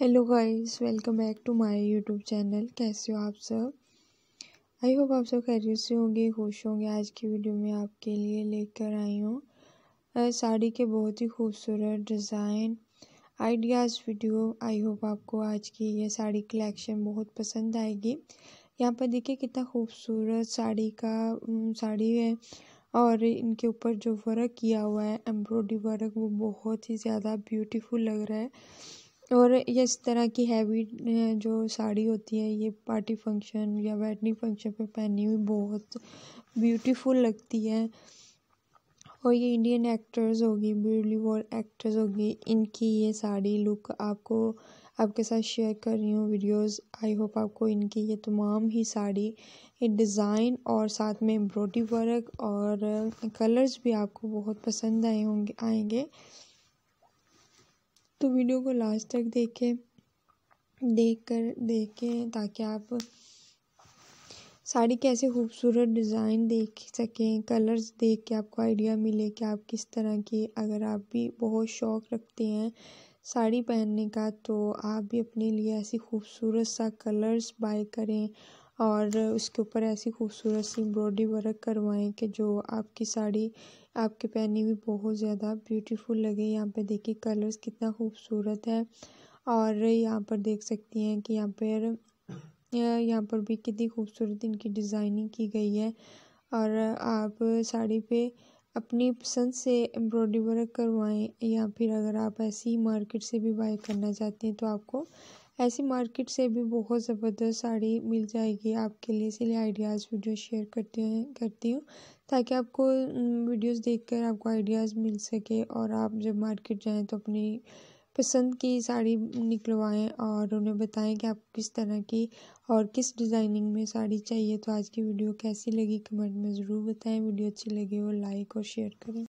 hello guys welcome back to my YouTube channel कैसे हो आप सब आई होप आप सब खैरियत से होंगे खुश होंगे आज की वीडियो में आपके लिए लेकर आई हूँ साड़ी के बहुत ही खूबसूरत design ideas video I hope आपको आज की ये साड़ी कलेक्शन बहुत पसंद आएगी यहाँ पर देखिए कितना खूबसूरत साड़ी का साड़ी है और इनके ऊपर जो वर्क किया हुआ है एम्ब्रॉयडरी वर्क वो बहुत ही ज़्यादा ब्यूटीफुल लग रहा है और ये इस तरह की हैवी जो साड़ी होती है ये पार्टी फंक्शन या वेडिंग फंक्शन पे पहनी हुई बहुत ब्यूटीफुल लगती है और ये इंडियन एक्टर्स होगी बॉलीवुड एक्टर्स होगी इनकी ये साड़ी लुक आपको आपके साथ शेयर कर रही हूँ वीडियोस आई होप आपको इनकी ये तमाम ही साड़ी डिज़ाइन और साथ में एम्ब्रॉयडरी वर्क और कलर्स भी आपको बहुत पसंद आए होंगे आएंगे तो वीडियो को लास्ट तक देखें देख कर देखें ताकि आप साड़ी कैसे खूबसूरत डिज़ाइन देख सकें कलर्स देख के आपको आइडिया मिले कि आप किस तरह की अगर आप भी बहुत शौक़ रखते हैं साड़ी पहनने का तो आप भी अपने लिए ऐसी खूबसूरत सा कलर्स बाय करें और उसके ऊपर ऐसी खूबसूरत सी एम्ब्रॉयडरी वर्क करवाएं कि जो आपकी साड़ी आपके पहनी हुई बहुत ज़्यादा ब्यूटीफुल लगे यहाँ पे देखिए कलर्स कितना खूबसूरत है और यहाँ पर देख सकती हैं कि यहाँ पर यहाँ पर भी कितनी खूबसूरत इनकी डिज़ाइनिंग की गई है और आप साड़ी पे अपनी पसंद से एम्ब्रॉयडरी वर्क करवाएं या फिर अगर आप ऐसी मार्केट से भी बाई करना चाहते हैं तो आपको ऐसी मार्केट से भी बहुत ज़बरदस्त साड़ी मिल जाएगी आपके लिए इसीलिए आइडियाज़ वीडियो शेयर करती हूँ करती हूँ ताकि आपको वीडियोस देखकर आपको आइडियाज़ मिल सके और आप जब मार्केट जाएँ तो अपनी पसंद की साड़ी निकलवाएं और उन्हें बताएं कि आपको किस तरह की और किस डिज़ाइनिंग में साड़ी चाहिए तो आज की वीडियो कैसी लगी कमेंट में ज़रूर बताएं वीडियो अच्छी लगी हो लाइक और शेयर करें